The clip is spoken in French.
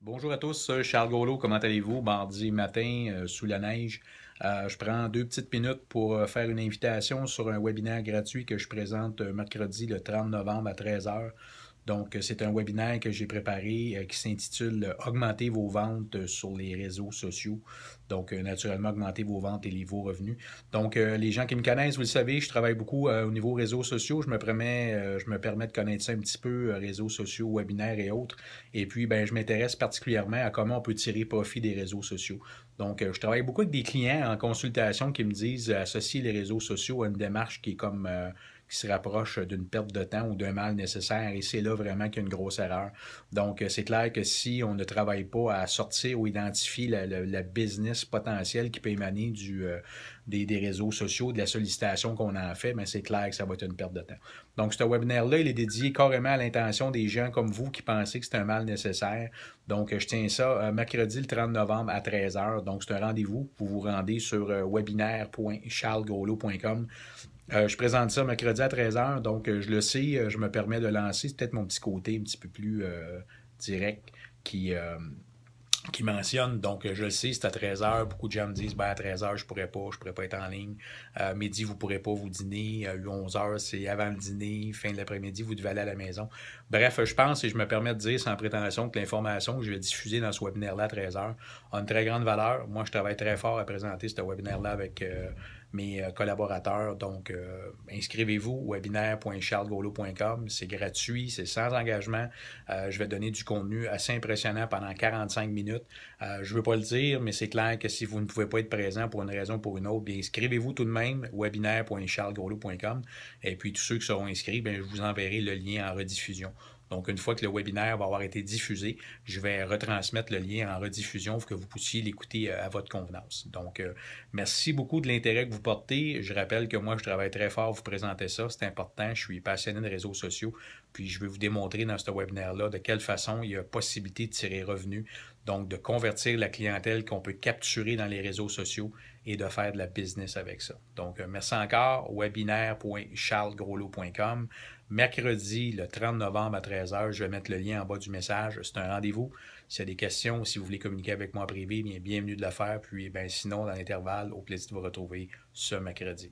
Bonjour à tous, euh, Charles Gaulot, comment allez-vous? Mardi matin, euh, sous la neige. Euh, je prends deux petites minutes pour faire une invitation sur un webinaire gratuit que je présente mercredi le 30 novembre à 13h donc, euh, c'est un webinaire que j'ai préparé euh, qui s'intitule euh, Augmenter vos ventes sur les réseaux sociaux. Donc, naturellement, augmenter vos ventes et les vos revenus. Donc, les gens qui me connaissent, vous le savez, je travaille beaucoup au niveau réseaux sociaux. Je me permets, je me permets de connaître ça un petit peu, réseaux sociaux, webinaires et autres. Et puis, ben, je m'intéresse particulièrement à comment on peut tirer profit des réseaux sociaux. Donc, je travaille beaucoup avec des clients en consultation qui me disent associer les réseaux sociaux à une démarche qui est comme qui se rapproche d'une perte de temps ou d'un mal nécessaire. Et c'est là vraiment qu'il y a une grosse erreur. Donc, euh, c'est clair que si on ne travaille pas à sortir ou identifier le business potentiel qui peut émaner du, euh, des, réseaux sociaux, de la sollicitation qu'on en fait, mais ben, c'est clair que ça va être une perte de temps. Donc, ce webinaire-là, il est dédié carrément à l'intention des gens comme vous qui pensez que c'est un mal nécessaire. Donc, je tiens ça euh, mercredi le 30 novembre à 13h. Donc, c'est un rendez-vous. Vous vous rendez sur webinaire.charlesgolo.com euh, je présente ça mercredi à 13h, donc euh, je le sais, euh, je me permets de lancer. C'est peut-être mon petit côté un petit peu plus direct qui qui mentionne, donc je le sais, c'est à 13h, beaucoup de gens me disent, ben à 13h, je pourrais pas, je pourrais pas être en ligne. midi, vous ne pourrez pas vous dîner. 11h, c'est avant le dîner. Fin de l'après-midi, vous devez aller à la maison. Bref, je pense, et je me permets de dire sans prétention, que l'information que je vais diffuser dans ce webinaire-là à 13h a une très grande valeur. Moi, je travaille très fort à présenter ce webinaire-là avec mes euh, collaborateurs. Donc, euh, inscrivez-vous webinaire.charlesgolo.com. C'est gratuit, c'est sans engagement. Euh, je vais donner du contenu assez impressionnant pendant 45 minutes. je ne veux pas le dire, mais c'est clair que si vous ne pouvez pas être présent pour une raison ou pour une autre, bien, inscrivez-vous tout de même webinaire.charlesgolo.com. Et puis, tous ceux qui seront inscrits, bien, je vous enverrai le lien en rediffusion. Donc, une fois que le webinaire va avoir été diffusé, je vais retransmettre le lien en rediffusion pour que vous puissiez l'écouter euh, à votre convenance. Donc, euh, merci beaucoup de l'intérêt que vous portez. Je rappelle que moi, je travaille très fort, à vous présenter ça, c'est important. Je suis passionné de réseaux sociaux, puis je vais vous démontrer dans ce webinaire-là de quelle façon il y a possibilité de tirer revenu donc, de convertir la clientèle qu'on peut capturer dans les réseaux sociaux et de faire de la business avec ça. Donc, euh, merci encore. webinaire.charlesgroslo.com. Mercredi, le 30 novembre à 13h, je vais mettre le lien en bas du message. C'est un rendez-vous. S'il y a des questions, si vous voulez communiquer avec moi en privé, bienvenue de le faire. Puis, ben, sinon, dans l'intervalle, au plaisir de vous retrouver ce mercredi.